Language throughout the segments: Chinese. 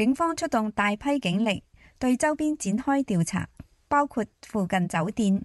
警方出动大批警力对周边展开调查，包括附近酒店，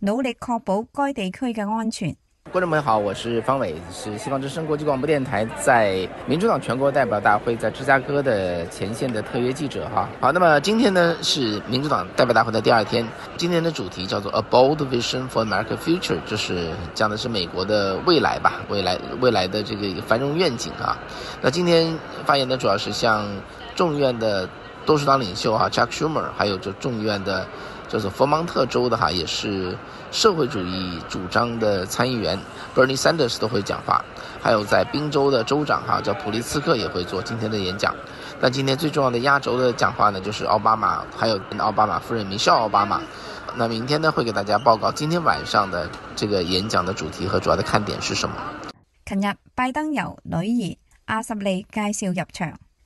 努力确保该地区嘅安全。观众朋友好，我是方伟，是西方之声国际广播电台在民主党全国代表大会在芝加哥的前线的特约记者。哈，好，那么今天呢是民主党代表大会的第二天，今天的主题叫做 A Bold Vision for America Future，就是讲的是美国的未来吧，未来未来的这个繁荣愿景啊。那今天发言呢，主要是向众院的多数党领袖哈 Jack Schumer，还有这众院的叫做佛蒙特州的哈也是社会主义主张的参议员 Bernie Sanders 都会讲话，还有在宾州的州长哈叫普利茨克也会做今天的演讲。但今天最重要的压轴的讲话呢，就是奥巴马，还有奥巴马夫人米歇奥巴马。那明天呢，会给大家报告今天晚上的这个演讲的主题和主要的看点是什么。近日拜登由女儿阿什利介绍入场。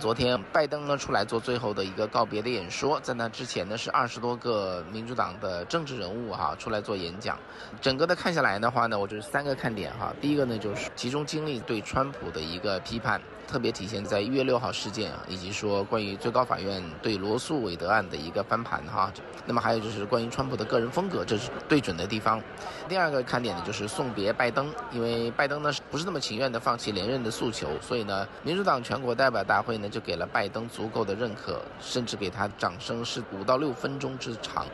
昨天，拜登呢出来做最后的一个告别的演说，在那之前呢是二十多个民主党的政治人物哈出来做演讲，整个的看下来的话呢，我就是三个看点哈，第一个呢就是集中精力对川普的一个批判，特别体现在一月六号事件啊，以及说关于最高法院对罗素韦德案的一个翻盘哈，那么还有就是关于川普的个人风格这是对准的地方，第二个看点呢就是送别拜登，因为拜登呢不是那么情愿的放弃连任的诉求，所以呢民主党全国代表大会呢。就给了拜登足够的认可，甚至给他掌声是五到六分钟之长。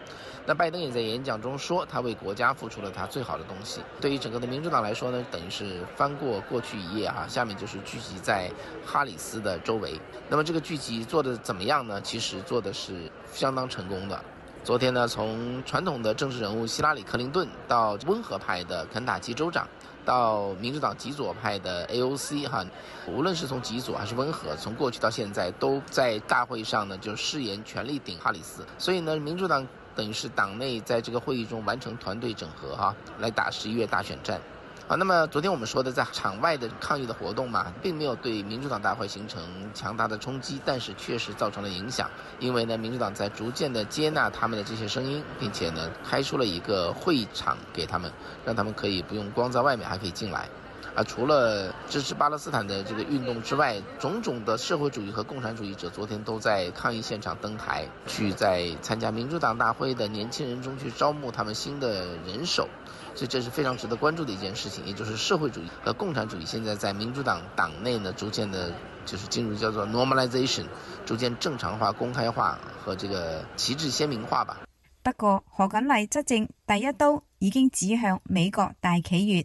那拜登也在演讲中说，他为国家付出了他最好的东西。对于整个的民主党来说呢，等于是翻过过去一页哈。下面就是聚集在哈里斯的周围，那么这个聚集做的怎么样呢？其实做的是相当成功的。昨天呢，从传统的政治人物希拉里·克林顿，到温和派的肯塔基州长，到民主党极左派的 AOC 哈，无论是从极左还是温和，从过去到现在，都在大会上呢就誓言全力顶哈里斯。所以呢，民主党等于是党内在这个会议中完成团队整合哈，来打十一月大选战。啊，那么昨天我们说的在场外的抗议的活动嘛，并没有对民主党大会形成强大的冲击，但是确实造成了影响，因为呢，民主党在逐渐的接纳他们的这些声音，并且呢，开出了一个会场给他们，让他们可以不用光在外面，还可以进来。啊！除了支持巴勒斯坦的这个运动之外，种种的社会主义和共产主义者昨天都在抗议现场登台，去在参加民主党大会的年轻人中去招募他们新的人手，所以这是非常值得关注的一件事情，也就是社会主义和共产主义现在在民主党党内呢逐渐的，就是进入叫做 normalization，逐渐正常化、公开化和这个旗帜鲜明化吧。不过，何锦丽执政第一刀已经指向美国大企业。